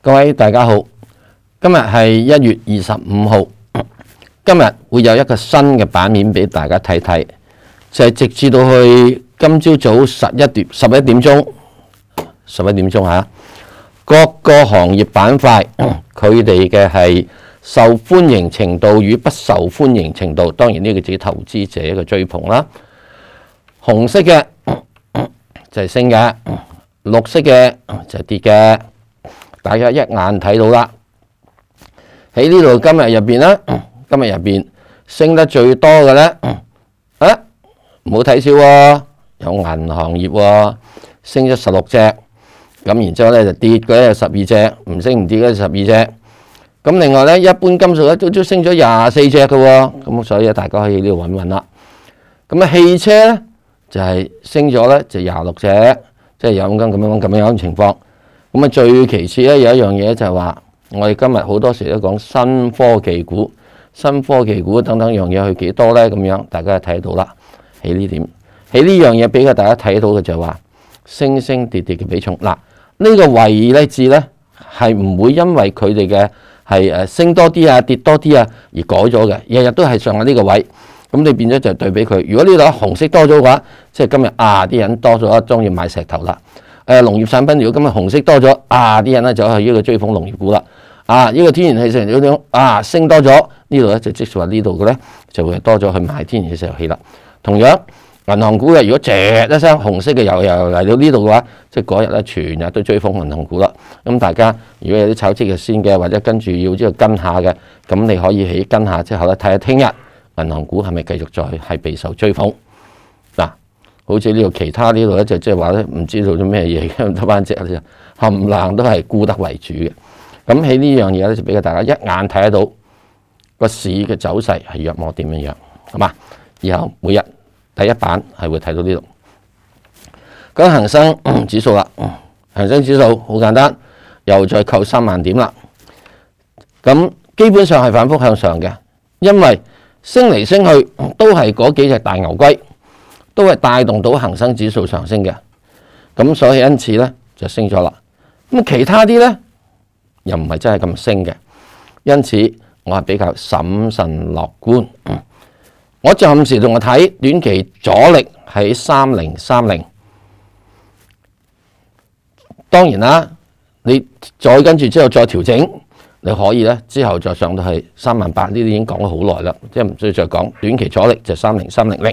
各位大家好，今日系一月二十五号，今日会有一个新嘅版面俾大家睇睇，就系直至到去今朝早十一点十一点钟，十一点钟吓，各个行业板块 佢哋嘅系受欢迎程度与不受欢迎程度，当然呢个己投资者嘅追捧啦。红色嘅 就系升嘅，绿色嘅就系跌嘅。大家一眼睇到啦，喺呢度今日入边啦，今日入边升得最多嘅呢，啊唔好睇少喎，有銀行業喎，升咗十六隻，咁然之后咧就跌嘅十二隻，唔升唔跌嘅十二隻，咁另外呢，一般金屬咧都都升咗廿四隻嘅喎，咁所以大家可以呢度揾一揾啦，咁啊汽車呢，就係升咗呢，就廿六隻，即係有咁咁咁樣咁樣情況。咁啊，最其次咧，有一样嘢就系话，我哋今日好多时都讲新科技股、新科技股等等样嘢去几多咧，咁样大家睇到啦。喺呢点，喺呢样嘢比较大家睇到嘅就系话，升升跌跌嘅比重嗱，呢个位呢字咧系唔会因为佢哋嘅系升多啲啊，跌多啲啊而改咗嘅，日日都系上下呢个位。咁你变咗就对比佢，如果呢度红色多咗嘅话，即系今日啊啲人多咗，中意买石头啦。誒農業產品如果今日紅色多咗，啊啲人咧就係呢個追捧農業股啦，啊依個天然氣成咗點啊升多咗，呢度咧就即係話呢度嘅咧就會多咗去買天然石油氣啦。同樣銀行股嘅，如果一聲紅色嘅油又嚟到呢度嘅話，即係嗰日咧全日都追捧銀行股啦。咁大家如果有啲炒即嘅先嘅，或者跟住要呢度跟下嘅，咁你可以起跟下之後咧睇下聽日銀行股係咪繼續再係備受追捧。好似呢度其他呢度咧，就即系话咧，唔知道做咩嘢，嘅得班隻呢冚唪都系孤得为主嘅。咁喺呢样嘢咧，就俾大家一眼睇得到个市嘅走势系弱么点样？好嘛？然后每日第一版系会睇到呢度。咁恒生指数啦，恒生指数好简单，又再扣三万点啦。咁基本上系反复向上嘅，因为升嚟升去都系嗰几只大牛龟。都系带动到恒生指数上升嘅，咁所以因此呢，就升咗啦。咁其他啲呢，又唔系真系咁升嘅，因此我系比较审慎乐观。我暂时同我睇短期阻力喺三零三零。当然啦，你再跟住之后再调整，你可以呢之后再上到去三万八呢啲已经讲咗好耐啦，即系唔需要再讲。短期阻力就三零三零零。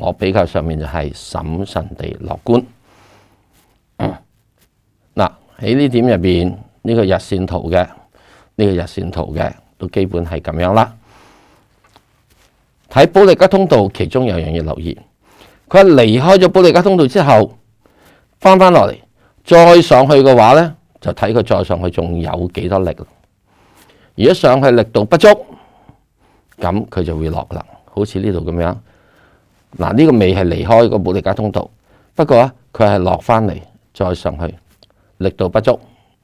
我比較上面就係審慎地樂觀。嗱，喺呢點入面，呢個日線圖嘅，呢個日線圖嘅都基本係咁樣啦。睇保利加通道，其中有樣嘢留意，佢離開咗保利加通道之後，翻返落嚟，再上去嘅話呢，就睇佢再上去仲有幾多力。如果上去力度不足，咁佢就會落啦，好似呢度咁樣。嗱，呢个尾系离开个保利加通道，不过佢系落翻嚟再上去，力度不足，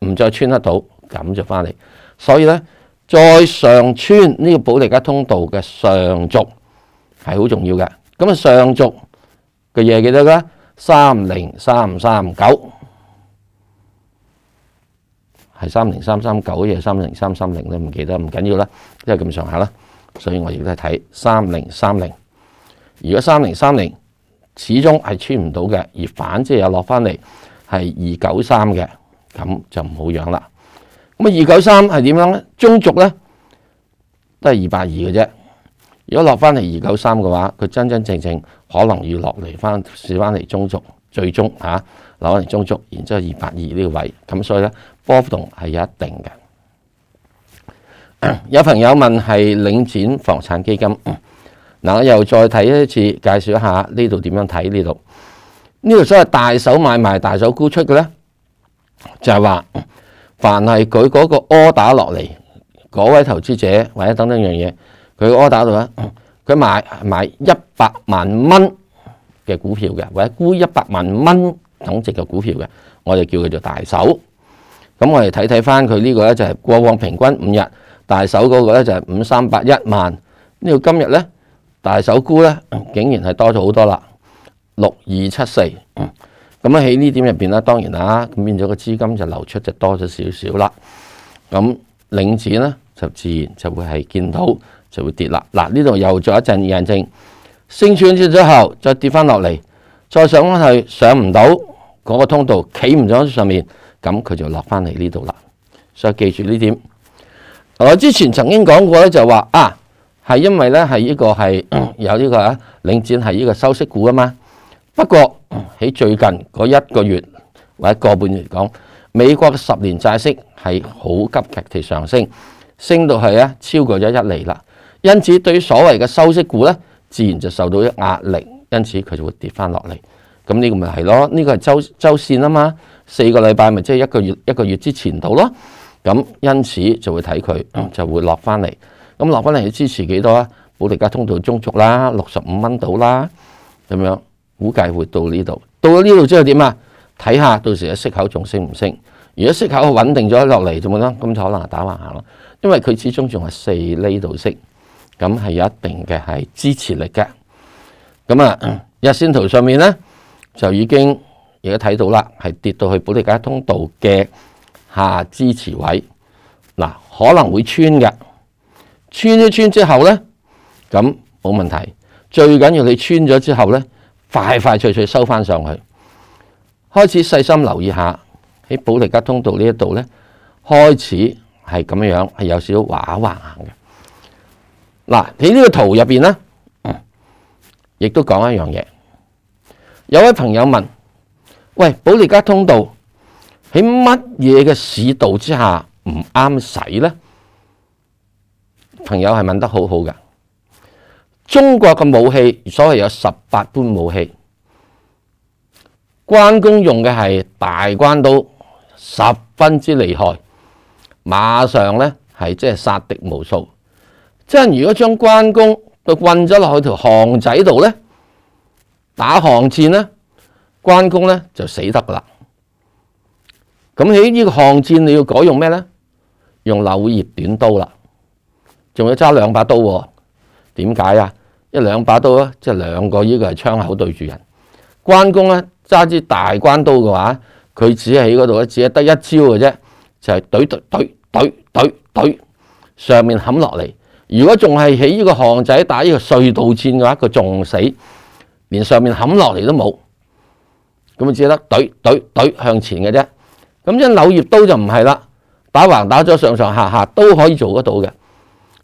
唔再穿得到，咁就翻嚟。所以咧，再上穿呢个保利加通道嘅上续系好重要嘅。咁啊，上续嘅嘢记得咧？三零三三九系三零三三九，亦系三零三三零都唔记得，唔紧要啦，因为咁上下啦，所以我亦都系睇三零三零。如果三零三零始终系穿唔到嘅，而反即系又落翻嚟系二九三嘅，咁就唔好养啦。咁啊，二九三系点样咧？中轴咧都系二百二嘅啫。如果落翻嚟二九三嘅话，佢真真正正可能要落嚟翻，试翻嚟中轴，最终吓落翻嚟中轴，然之后二百二呢个位，咁所以咧波动系有一定嘅。有朋友问系领展房产基金。嗱，又再睇一次，介紹一下呢度點樣睇呢度？呢度所謂大手買賣、大手沽出嘅呢，就係話凡係佢嗰個 e 打落嚟嗰位投資者，或者等等樣嘢，佢 e 打到咧，佢買買一百萬蚊嘅股票嘅，或者沽一百萬蚊等值嘅股票嘅，我哋叫佢做大手。咁我哋睇睇翻佢呢個呢，就係過往平均五日大手嗰個呢，就係五三八一萬。呢個今日呢。大手沽咧，竟然系多咗好多啦，六二七四，咁喺呢点入边咧，当然啦，咁变咗个资金就流出，就多咗少少啦。咁领纸咧就自然就会系见到就会跌啦。嗱，呢度又做一阵验证，升穿咗之后，再跌翻落嚟，再上翻去上唔到嗰个通道，企唔咗上面，咁佢就落翻嚟呢度啦。所以记住呢点，我之前曾经讲过咧，就话啊。系因为咧，系呢个系有呢个啊，领展系呢个收息股啊嘛。不过喺最近嗰一个月或者个半月嚟讲，美国嘅十年债息系好急剧地上升，升到系啊超过咗一厘啦。因此对于所谓嘅收息股咧，自然就受到一压力，因此佢就会跌翻落嚟。咁呢个咪系咯？呢个系周周线啊嘛，四个礼拜咪即系一个月一个月之前度咯。咁因此就会睇佢就会落翻嚟。咁落翻嚟要支持幾多啊？保利加通道中足啦，六十五蚊到啦，咁樣估計會到呢度。到咗呢度之後點啊？睇下到時嘅息口仲升唔升？如果息口穩定咗落嚟，做冇啦？咁就可能打橫行咯。因為佢始終仲係四呢度息，咁係有一定嘅係支持力嘅。咁啊，日線圖上面咧就已經而家睇到啦，係跌到去保利加通道嘅下支持位嗱，可能會穿嘅。穿一穿之后呢，咁冇问题。最紧要你穿咗之后呢，快快脆脆收翻上去。开始细心留意下喺保利加通道呢一度呢，开始系咁样係系有少少滑滑行嘅。嗱，喺呢个图入边呢，亦都讲一样嘢。有位朋友问：，喂，保利加通道喺乜嘢嘅市道之下唔啱使呢？」朋友係問得好好嘅，中國嘅武器所謂有十八般武器，關公用嘅係大關刀，十分之厲害。馬上呢係即係殺敵無數。即係如果將關公都混咗落去條巷仔度呢，打巷戰呢，關公呢就死得噶啦。咁喺呢個巷戰你要改用咩呢？用柳葉短刀啦。仲要揸兩把刀，點解啊？一兩把刀咧，即係兩個呢個係窗口對住人關公咧，揸支大關刀嘅話，佢只係喺嗰度，只係得一招嘅啫，就係懟懟懟懟懟懟上面冚落嚟。如果仲係喺呢個巷仔打呢個隧道戰嘅話，佢仲死，連上面冚落嚟都冇，咁啊，只得怼怼怼向前嘅啫。咁一柳葉刀就唔係啦，打橫打咗上上下下都可以做得到嘅。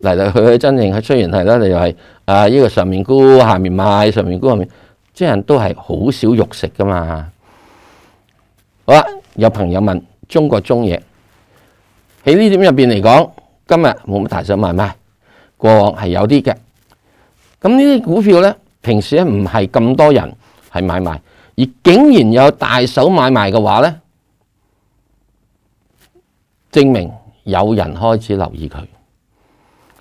嚟嚟去去真正，雖然係啦，你又係啊！依個上面沽，下面賣，上面沽，下面，即係都係好少肉食噶嘛。好啦，有朋友問中國中嘢喺呢點入邊嚟講，今日冇乜大想買賣，過往係有啲嘅。咁呢啲股票咧，平時咧唔係咁多人係買賣，而竟然有大手買賣嘅話咧，證明有人開始留意佢。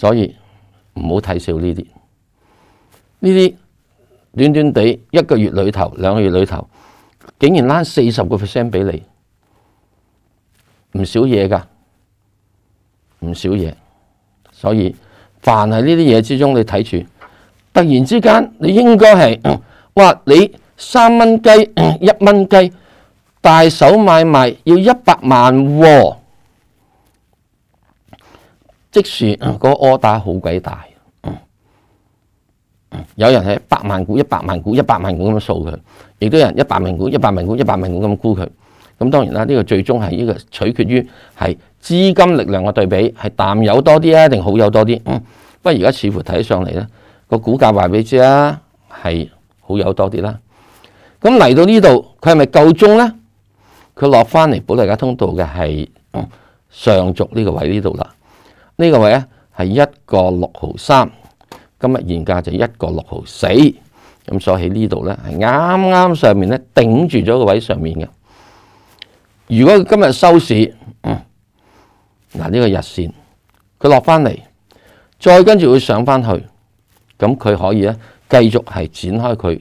所以唔好睇少呢啲，呢啲短短地一个月里头、两个月里头，竟然拉四十个 percent 俾你，唔少嘢噶，唔少嘢。所以凡系呢啲嘢之中，你睇住，突然之间你应该系，哇！你三蚊鸡、一蚊鸡大手买卖要一百万喎。即使嗰個柯打好鬼大，有人係百萬股、一百萬股、一百萬股咁樣掃佢，亦都有人一百萬股、一百萬股、一百萬股咁樣估佢。咁當然啦，呢個最終係呢個取決於係資金力量嘅對比，係淡有多啲啊，定好有多啲。不過而家似乎睇上嚟咧，個股價話俾你知啊，係好有多啲啦。咁嚟到呢度，佢係咪夠足咧？佢落翻嚟保利加通道嘅係上逐呢個位呢度啦。呢个位咧系一个六毫三，今日现价就一个六毫四，咁所以喺呢度咧系啱啱上面咧顶住咗个位上面嘅。如果今日收市，嗱呢个日线佢落翻嚟，再跟住会上翻去，咁佢可以咧继续系展开佢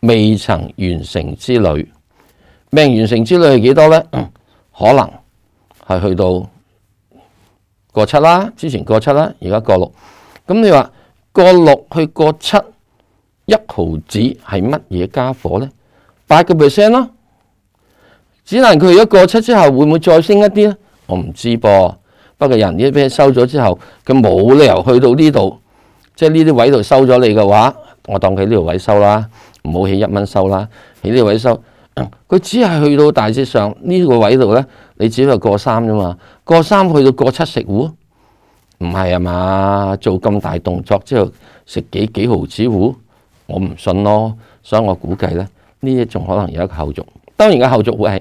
未曾完成之旅。未完成之旅系几多咧？可能系去到。过七啦，之前过七啦，而家过六。咁你话过六去过七，一毫子系乜嘢家伙呢？八个 percent 咯。只能佢如果过七之后会唔会再升一啲呢？我唔知噃。不过人呢俾收咗之后，佢冇理由去到呢度，即系呢啲位度收咗你嘅话，我当佢呢度位收啦，唔好起一蚊收啦，起呢位收。佢只系去到大致上呢个位度呢。你只不過過三啫嘛，過三去到過七食糊，唔係啊嘛，做咁大動作之後食幾幾毫子糊，我唔信咯，所以我估計咧呢啲仲可能有一个後續。當然嘅後續會係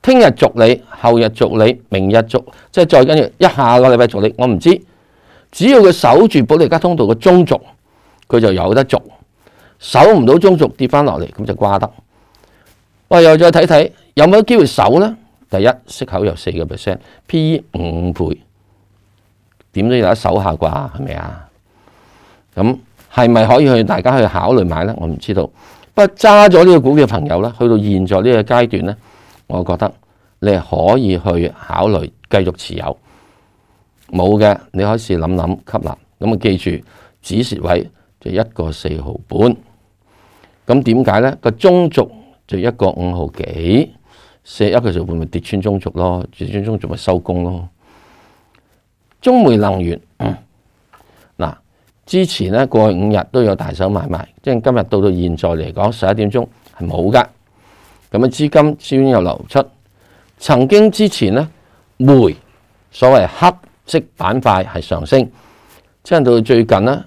聽日續你，後日續你，明日續，即係再跟住一下個禮拜續你。我唔知，只要佢守住保利加通道嘅中續，佢就有得續；守唔到中續跌翻落嚟，咁就瓜得。喂，又再睇睇有冇機會守咧？第一息口有四個 percent，PE 五倍，點都要一手下啩？係咪啊？咁係咪可以去大家去考慮買呢？我唔知道。不揸咗呢個股票朋友呢，去到現在呢個階段呢，我覺得你係可以去考慮繼續持有。冇嘅，你可以試諗諗吸納。咁啊，記住止蝕位就一個四毫半。咁點解呢？個中足就一個五毫幾。四一嘅時候會唔會跌穿中軸咯？跌穿中軸咪收工咯。中煤能源嗱，之前咧過去五日都有大手買賣，即係今日到到現在嚟講，十一點鐘係冇噶。咁啊，資金先有流出。曾經之前咧煤所謂黑色板塊係上升，即係到最近咧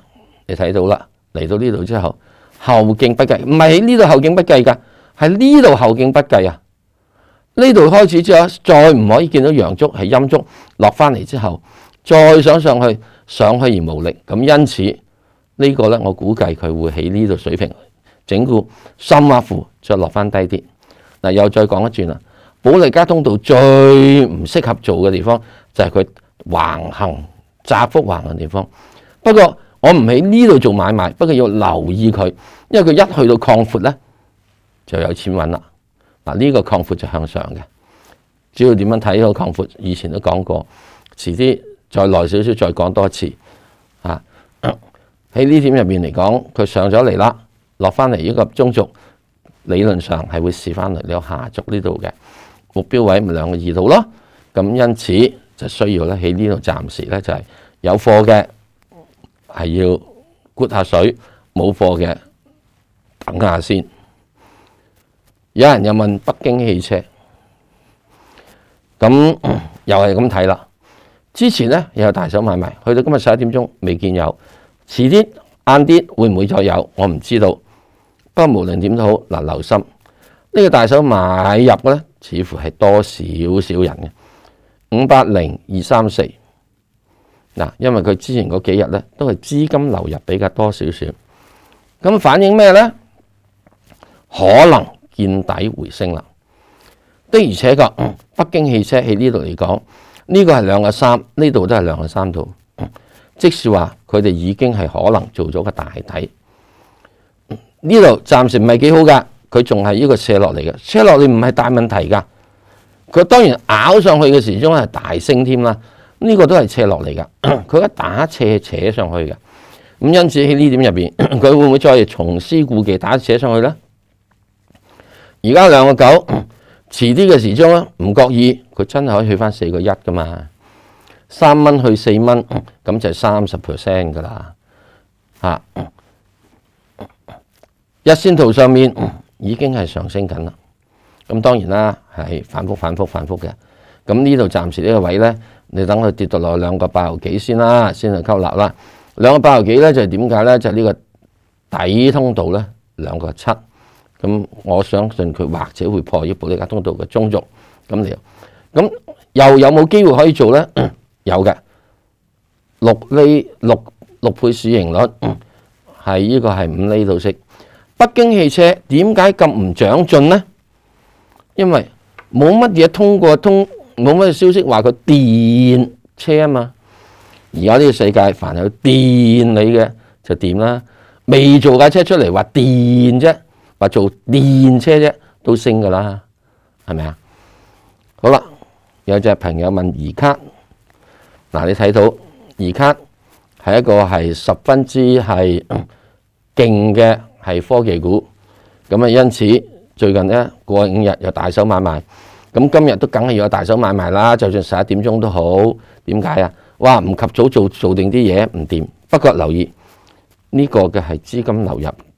你睇到啦，嚟到呢度之後後勁不計，唔係呢度後勁不計㗎，係呢度後勁不計啊！呢度开始之后，再唔可以见到阳烛系阴烛落翻嚟之后，再想上去上去而无力，咁因此呢个呢，我估计佢会喺呢度水平整固，深压负再落翻低啲。嗱，又再讲一转啦，保利加通道最唔适合做嘅地方就系佢横行窄幅横行地方。不过我唔喺呢度做买卖，不过要留意佢，因为佢一去到扩阔呢，就有钱揾啦。嗱，呢個擴闊就向上嘅，主要點樣睇呢個擴闊？以前都講過，遲啲再耐少少再講多次。啊，喺呢點入面嚟講，佢上咗嚟啦，落翻嚟呢個中軸，理論上係會試翻嚟，有下軸呢度嘅目標位咪兩個二度咯。咁因此就需要咧喺呢度暫時咧就係有貨嘅係要潑下水，冇貨嘅等下先。有人又問北京汽車，咁 又係咁睇啦。之前呢，又大手買賣，去到今日十一點鐘未見有遲啲晏啲會唔會再有？我唔知道。不過無論點都好，嗱留心呢個大手買入咧，似乎係多少少人嘅五百零二三四。嗱，因為佢之前嗰幾日呢，都係資金流入比較多少少，咁反映咩呢？可能。见底回升啦，的而且確，北京汽車喺呢度嚟講，呢個係兩個三，呢度都係兩個三度，即是話佢哋已經係可能做咗個大底。呢度暫時唔係幾好噶，佢仲係呢個斜落嚟嘅，斜落嚟唔係大問題噶。佢當然咬上去嘅時鐘係大升添啦，呢個都係斜落嚟噶，佢一打斜扯上去嘅。咁因此喺呢點入边，佢會唔會再從施故技打斜上去咧？而家兩個九，遲啲嘅時鐘咧唔覺意，佢真係可以去翻四個一噶嘛？三蚊去四蚊，咁就三十 percent 噶啦。嚇！日線圖上面已經係上升緊啦。咁當然啦，係反覆反覆反覆嘅。咁呢度暫時呢個位咧，你等佢跌到落兩個八毫幾先啦，先去吸納啦。兩個八毫幾咧就係點解咧？就係呢個底通道咧，兩個七。咁我相信佢或者會破咗布林格通道嘅中軸，咁咁又有冇機會可以做呢？有嘅六厘六六倍市盈率係呢個係五厘到息。北京汽車點解咁唔長進呢？因為冇乜嘢通過通冇乜消息話佢電車啊嘛。而家呢個世界凡係電你嘅就點啦？未做架車出嚟話電啫。话做电车啫，都升噶啦，系咪啊？好啦，有只朋友问宜卡，嗱你睇到宜卡系一个系十分之系劲 嘅系科技股，咁啊因此最近咧过五日又大手买卖，咁今日都梗系要有大手买卖啦，就算十一点钟都好，点解啊？哇，唔及早做做定啲嘢唔掂，不过留意呢个嘅系资金流入。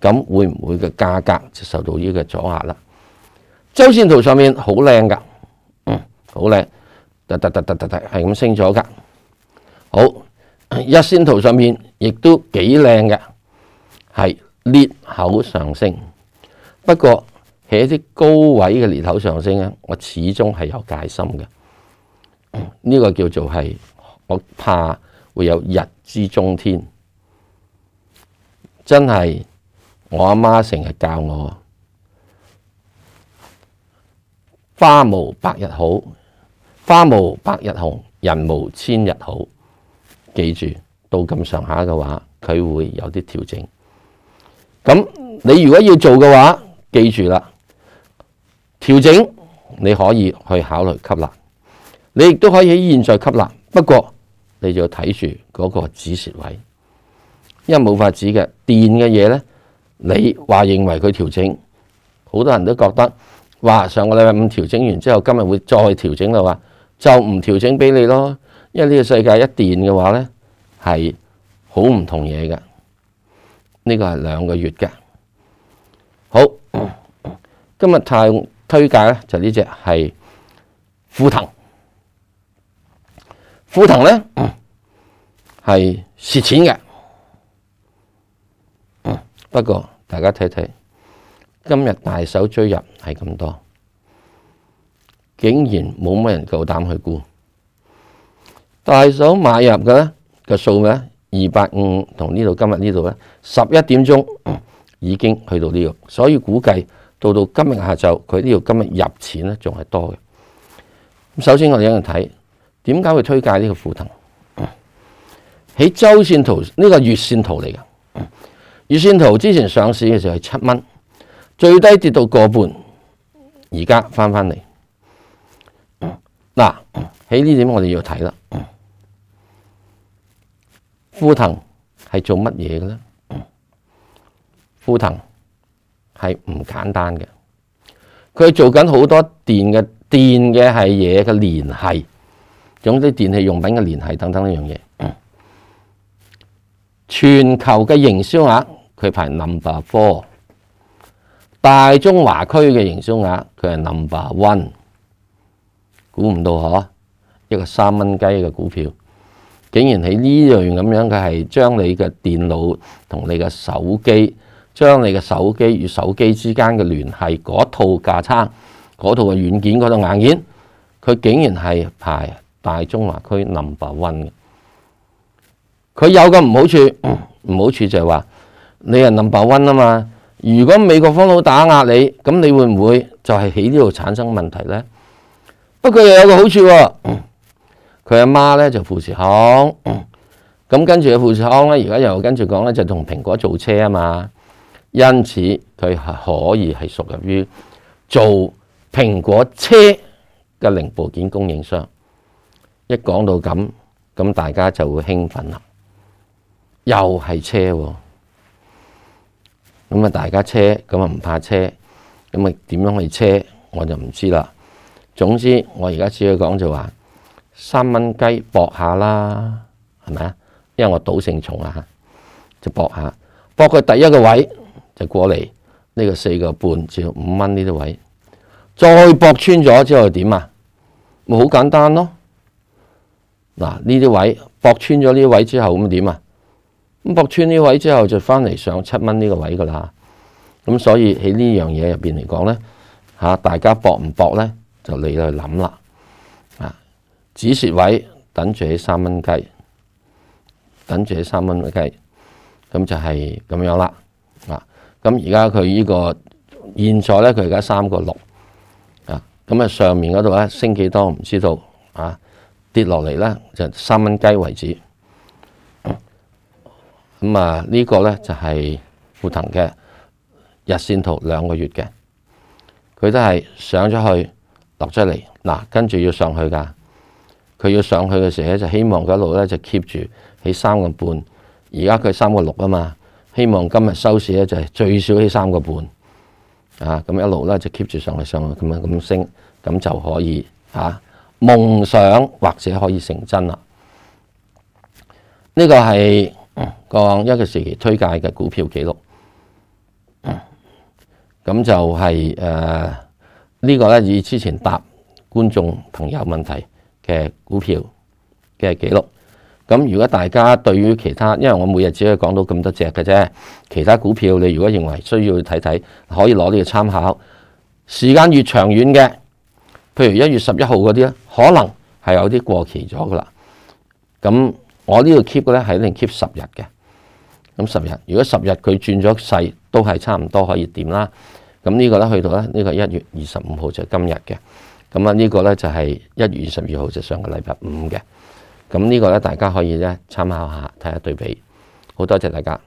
咁會唔會嘅價格就受到呢個阻嚇啦？周線圖上面好靚噶，好靚，突突突突突突係咁升咗噶。好一 線圖上面亦都幾靚嘅，係裂口上升。不過喺啲高位嘅裂口上升咧，我始終係有戒心嘅。呢個叫做係我怕會有日之中天，真係。我阿妈成日教我：花無百日好，花無百日红，人無千日好。記住，到咁上下嘅話，佢會有啲調整。咁你如果要做嘅話，記住啦，調整你可以去考慮吸納，你亦都可以喺現在吸納。不過，你就睇住嗰個止蚀位，因為冇法子嘅電嘅嘢咧。你話認為佢調整，好多人都覺得話上個禮拜五調整完之後，今日會再調整嘅話就唔調整俾你咯，因為呢個世界一電嘅話咧，係好唔同嘢嘅。呢個係兩個月嘅。好，今日太推介咧，就呢只係富騰。富騰咧係蝕錢嘅。不过大家睇睇，今日大手追入系咁多，竟然冇乜人够胆去估。大手买入嘅嘅数咧二百五同呢度今日呢度咧十一点钟已经去到呢度，所以估计到到今日下昼佢呢度今日入钱咧仲系多嘅。咁首先我哋一人睇，点解会推介呢个富腾？喺周线图呢个月线图嚟嘅。二线图之前上市嘅时候系七蚊，最低跌到过半，而家翻翻嚟。嗱，喺呢点我哋要睇啦。富腾系做乜嘢嘅咧？富腾系唔简单嘅，佢做紧好多电嘅、电嘅系嘢嘅联系，总之电器用品嘅联系等等一样嘢，全球嘅营销额。佢排 number four，大中华区嘅营销额佢系 number one，估唔到嗬，一个三蚊鸡嘅股票，竟然喺呢类咁样嘅系将你嘅电脑同你嘅手机，将你嘅手机与手机之间嘅联系嗰套价差，嗰套嘅软件嗰套硬件，佢竟然系排大中华区 number one 嘅，佢有个唔好处，唔好处就系话。你係冧保温啊嘛？如果美國方佬打壓你，咁你會唔會就係喺呢度產生問題呢？不過又有個好處喎，佢阿媽呢就富士康咁，跟住富士康呢，而家又跟住講呢，就同蘋果做車啊嘛。因此佢係可以係屬於做蘋果車嘅零部件供應商。一講到咁，咁大家就會興奮啦，又係車喎。咁啊，大家車，咁啊唔怕車，咁啊點樣去車我就唔知啦。總之我而家主要講就話三蚊雞搏下啦，係咪啊？因為我賭性重啊就搏下。搏佢第一個位就過嚟呢個四個半至五蚊呢啲位，再搏穿咗之後點啊？咪好簡單咯。嗱，呢啲位搏穿咗呢啲位之後咁點啊？咁博穿呢位之後就返嚟上七蚊呢個位㗎啦，咁所以喺呢樣嘢入面嚟講呢，吓大家博唔博呢？就你去諗啦。啊，止蚀位等住喺三蚊雞，等住喺三蚊雞，咁就係咁樣啦。啊，咁而家佢呢個現在呢，佢而家三個六，啊，咁啊上面嗰度咧升幾多唔知道，啊跌落嚟呢，就三蚊雞為止。咁啊，呢个咧就系富腾嘅日线图两个月嘅，佢都系上咗去，落出嚟，嗱，跟住要上去噶。佢要上去嘅时候咧，就希望佢一路咧就 keep 住喺三个半。而家佢三个六啊嘛，希望今日收市咧就系最少喺三个半。啊，咁一路咧就 keep 住上去上去咁样咁升，咁就可以啊，梦想或者可以成真啦。呢个系。讲一个时期推介嘅股票记录，咁就系诶呢个咧以之前答观众朋友问题嘅股票嘅记录。咁如果大家对于其他，因为我每日只可以讲到咁多只嘅啫，其他股票你如果认为需要睇睇，可以攞呢个参考。时间越长远嘅，譬如一月十一号嗰啲咧，可能系有啲过期咗噶啦。咁我呢度 keep 嘅咧係一定 keep 十日嘅，咁十日如果十日佢轉咗勢，都係差唔多可以點啦。咁呢個咧去到咧呢個一月二十五號就今日嘅，咁啊呢個咧就係一月二十二號就上個禮拜五嘅。咁呢個咧大家可以咧參考下睇下對比，好多謝大家。